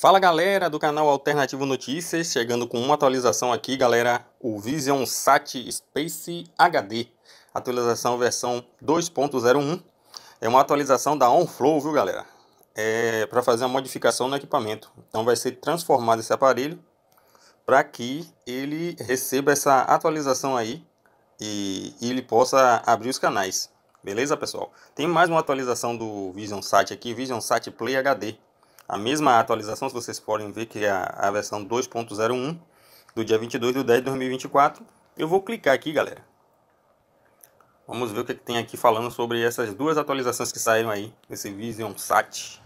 Fala galera do canal Alternativo Notícias, chegando com uma atualização aqui, galera, o Vision Sat Space HD, atualização versão 2.01, é uma atualização da OnFlow, viu galera, é para fazer uma modificação no equipamento, então vai ser transformado esse aparelho para que ele receba essa atualização aí e, e ele possa abrir os canais, beleza pessoal? Tem mais uma atualização do Vision Sat aqui, Vision Sat Play HD, a mesma atualização, se vocês podem ver que é a, a versão 2.01 do dia 22 de 10 de 2024. Eu vou clicar aqui, galera. Vamos ver o que, é que tem aqui falando sobre essas duas atualizações que saíram aí, desse Vision Sat.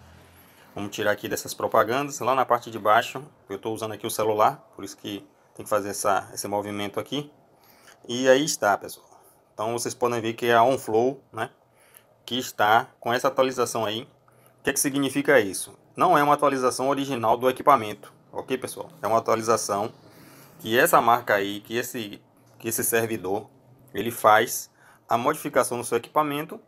Vamos tirar aqui dessas propagandas. Lá na parte de baixo, eu estou usando aqui o celular, por isso que tem que fazer essa, esse movimento aqui. E aí está, pessoal. Então vocês podem ver que é a OnFlow, né? Que está com essa atualização aí o que, é que significa isso? Não é uma atualização original do equipamento, ok pessoal? É uma atualização que essa marca aí, que esse, que esse servidor, ele faz a modificação no seu equipamento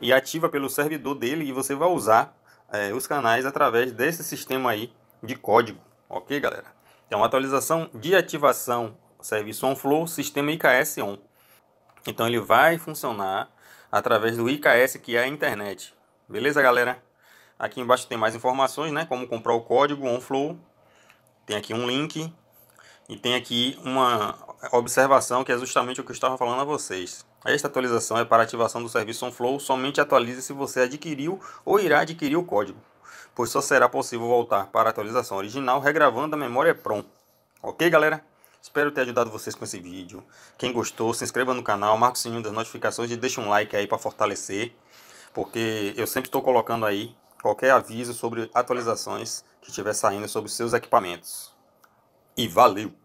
e ativa pelo servidor dele e você vai usar é, os canais através desse sistema aí de código, ok galera? uma então, atualização de ativação serviço OnFlow, sistema IKS-ON. Então ele vai funcionar através do IKS, que é a internet. Beleza, galera? Aqui embaixo tem mais informações, né? Como comprar o código OnFlow. Tem aqui um link. E tem aqui uma observação que é justamente o que eu estava falando a vocês. Esta atualização é para ativação do serviço OnFlow. Somente atualize se você adquiriu ou irá adquirir o código, pois só será possível voltar para a atualização original regravando a memória PROM. Ok, galera? Espero ter ajudado vocês com esse vídeo. Quem gostou, se inscreva no canal, marque o sininho das notificações e deixe um like aí para fortalecer, porque eu sempre estou colocando aí qualquer aviso sobre atualizações que estiver saindo sobre seus equipamentos. E valeu!